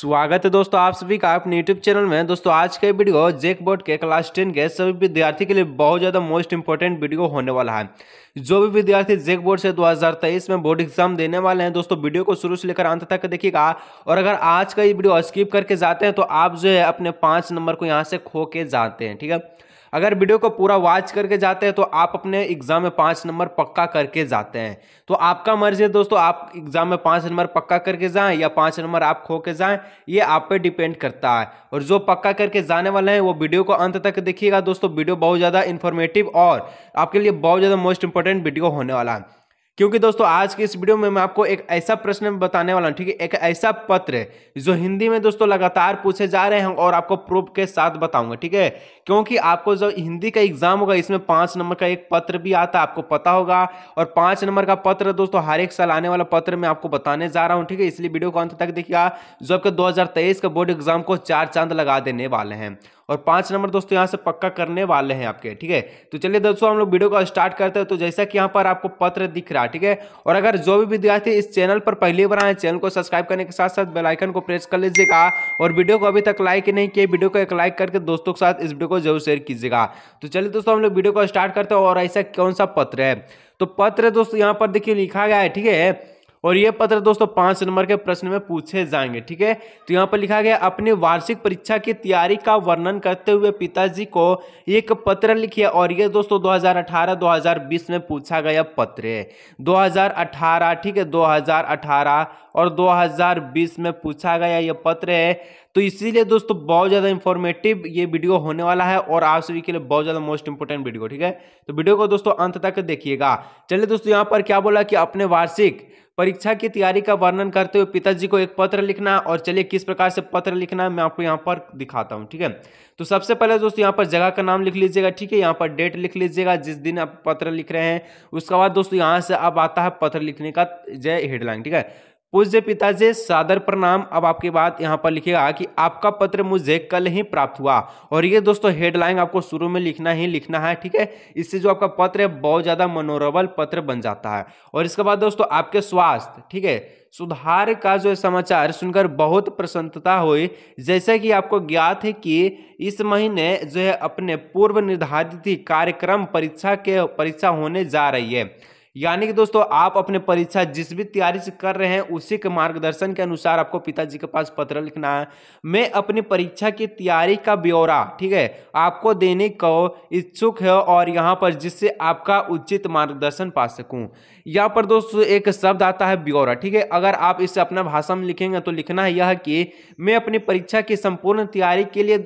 स्वागत है दोस्तों आप सभी का अपने यूट्यूब चैनल में दोस्तों आज का वीडियो जेक बोर्ड के क्लास टेन के सभी विद्यार्थी के लिए बहुत ज़्यादा मोस्ट इंपॉर्टेंट वीडियो होने वाला है जो भी विद्यार्थी जेक बोर्ड से 2023 में बोर्ड एग्जाम देने वाले हैं दोस्तों वीडियो को शुरू से लेकर अंत तक देखिएगा और अगर आज का ये वीडियो स्किप करके जाते हैं तो आप जो है अपने पाँच नंबर को यहाँ से खो के जाते हैं ठीक है अगर वीडियो को पूरा वॉच करके जाते हैं तो आप अपने एग्जाम में पाँच नंबर पक्का करके जाते हैं तो आपका मर्जी है दोस्तों आप एग्जाम में पाँच नंबर पक्का करके जाएँ या पाँच नंबर आप खो के जाएँ ये आप पे डिपेंड करता है और जो पक्का करके जाने वाले हैं वो वीडियो को अंत तक देखिएगा दोस्तों वीडियो बहुत ज़्यादा इन्फॉर्मेटिव और आपके लिए बहुत ज़्यादा मोस्ट इंपॉर्टेंट वीडियो होने वाला है क्योंकि दोस्तों आज की इस वीडियो में मैं आपको एक ऐसा प्रश्न बताने वाला हूँ ठीक है एक ऐसा पत्र जो हिंदी में दोस्तों लगातार पूछे जा रहे हैं और आपको प्रूफ के साथ बताऊंगा ठीक है क्योंकि आपको जो हिंदी का एग्जाम होगा इसमें पांच नंबर का एक पत्र भी आता है आपको पता होगा और पांच नंबर का पत्र दोस्तों हर एक साल आने वाला पत्र मैं आपको बताने जा रहा हूँ ठीक है इसलिए वीडियो को अंत तक देखिएगा जो आपके दो का बोर्ड एग्जाम को चार चांद लगा देने वाले हैं और पांच नंबर दोस्तों यहाँ से पक्का करने वाले हैं आपके ठीक है तो चलिए दोस्तों हम लोग वीडियो को स्टार्ट करते हैं तो जैसा कि यहाँ पर आपको पत्र दिख रहा है ठीक है और अगर जो भी विद्यार्थी इस चैनल पर पहली बार आए चैनल को सब्सक्राइब करने के साथ साथ बेलाइकन को प्रेस कर लीजिएगा और वीडियो को अभी तक लाइक नहीं किया वीडियो को एक लाइक करके दोस्तों के साथ इस वीडियो को जरूर शेयर कीजिएगा तो चलिए दोस्तों हम लोग वीडियो को स्टार्ट करते हैं और ऐसा कौन सा पत्र है तो पत्र दोस्तों यहाँ पर देखिए लिखा गया है ठीक है और ये पत्र दोस्तों पांच नंबर के प्रश्न में पूछे जाएंगे ठीक है तो यहाँ पर लिखा गया अपनी वार्षिक परीक्षा की तैयारी का वर्णन करते हुए पिताजी को एक पत्र लिखिए और ये दोस्तों 2018-2020 में पूछा गया पत्र है 2018 ठीक है 2018 और 2020 में पूछा गया ये पत्र है तो इसीलिए दोस्तों बहुत ज़्यादा इंफॉर्मेटिव ये वीडियो होने वाला है और आप सभी के लिए बहुत ज़्यादा मोस्ट इंपोर्टेंट वीडियो ठीक है तो वीडियो को दोस्तों अंत तक देखिएगा चलिए दोस्तों यहाँ पर क्या बोला कि अपने वार्षिक परीक्षा की तैयारी का वर्णन करते हुए पिताजी को एक पत्र लिखना और चलिए किस प्रकार से पत्र लिखना है मैं आपको यहाँ पर दिखाता हूँ ठीक है तो सबसे पहले दोस्तों यहाँ पर जगह का नाम लिख लीजिएगा ठीक है यहाँ पर डेट लिख लीजिएगा जिस दिन आप पत्र लिख रहे हैं उसके बाद दोस्तों यहाँ से अब आता है पत्र लिखने का जय हेडलाइन ठीक है पूज्य पिताजी सादर प्रणाम अब आपके बाद यहाँ पर लिखेगा कि आपका पत्र मुझे कल ही प्राप्त हुआ और ये दोस्तों हेडलाइन आपको शुरू में लिखना ही लिखना है ठीक है इससे जो आपका पत्र है बहुत ज़्यादा मनोरबल पत्र बन जाता है और इसके बाद दोस्तों आपके स्वास्थ्य ठीक है सुधार का जो समाचार सुनकर बहुत प्रसन्नता हुई जैसा कि आपको ज्ञात है कि इस महीने जो है अपने पूर्व निर्धारित कार्यक्रम परीक्षा के परीक्षा होने जा रही है यानी कि दोस्तों आप अपने परीक्षा जिस भी तैयारी से कर रहे हैं उसी के मार्गदर्शन के अनुसार आपको पिताजी के पास पत्र लिखना है मैं अपनी परीक्षा की तैयारी का ब्यौरा ठीक है आपको देने को इच्छुक है और यहाँ पर जिससे आपका उचित मार्गदर्शन पा सकूँ यहाँ पर दोस्तों एक शब्द आता है ब्यौरा ठीक है अगर आप इसे अपना भाषा में लिखेंगे तो लिखना है यह कि मैं अपनी परीक्षा की संपूर्ण तैयारी के लिए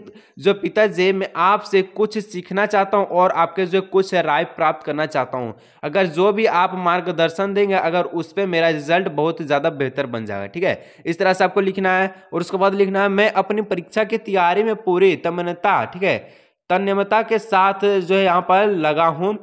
जो पिताजी मैं आपसे कुछ सीखना चाहता हूँ और आपके जो कुछ राय प्राप्त करना चाहता हूँ अगर जो भी आप आप मार्गदर्शन देंगे अगर उस पर मेरा रिजल्ट बहुत ज़्यादा बेहतर बन जाएगा ठीक है इस तरह से आपको लिखना है और उसके बाद लिखना है मैं अपनी परीक्षा की तैयारी में पूरी तमनता ठीक है तन्यमता के साथ जो है यहाँ पर लगा हूँ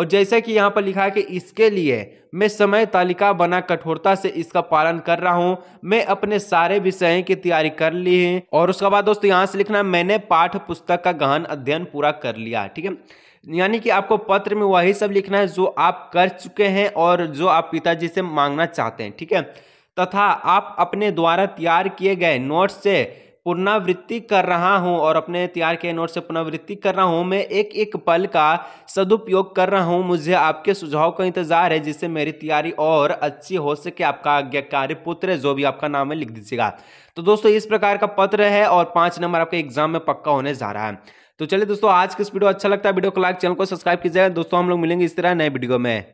और जैसे कि यहाँ पर लिखा है कि इसके लिए मैं समय तालिका बना कठोरता से इसका पालन कर रहा हूँ मैं अपने सारे विषय की तैयारी कर ली है और उसके बाद दोस्तों यहाँ से लिखना मैंने पाठ पुस्तक का गहन अध्ययन पूरा कर लिया ठीक है यानी कि आपको पत्र में वही सब लिखना है जो आप कर चुके हैं और जो आप पिताजी से मांगना चाहते हैं ठीक है तथा आप अपने द्वारा तैयार किए गए नोट्स से पुनरावृत्ति कर रहा हूँ और अपने तैयार किए नोट से पुनरावृत्ति कर रहा हूँ मैं एक एक पल का सदुपयोग कर रहा हूँ मुझे आपके सुझाव का इंतजार है जिससे मेरी तैयारी और अच्छी हो सके आपका आज्ञाकारी पुत्र जो भी आपका नाम है लिख दीजिएगा तो दोस्तों इस प्रकार का पत्र है और पाँच नंबर आपके एग्जाम में पक्का होने जा रहा है तो चलिए दोस्तों आज किस वीडियो अच्छा लगता है वीडियो को लाइक चैनल को सब्सक्राइब कीजिएगा दोस्तों हम लोग मिलेंगे इस तरह नए वीडियो में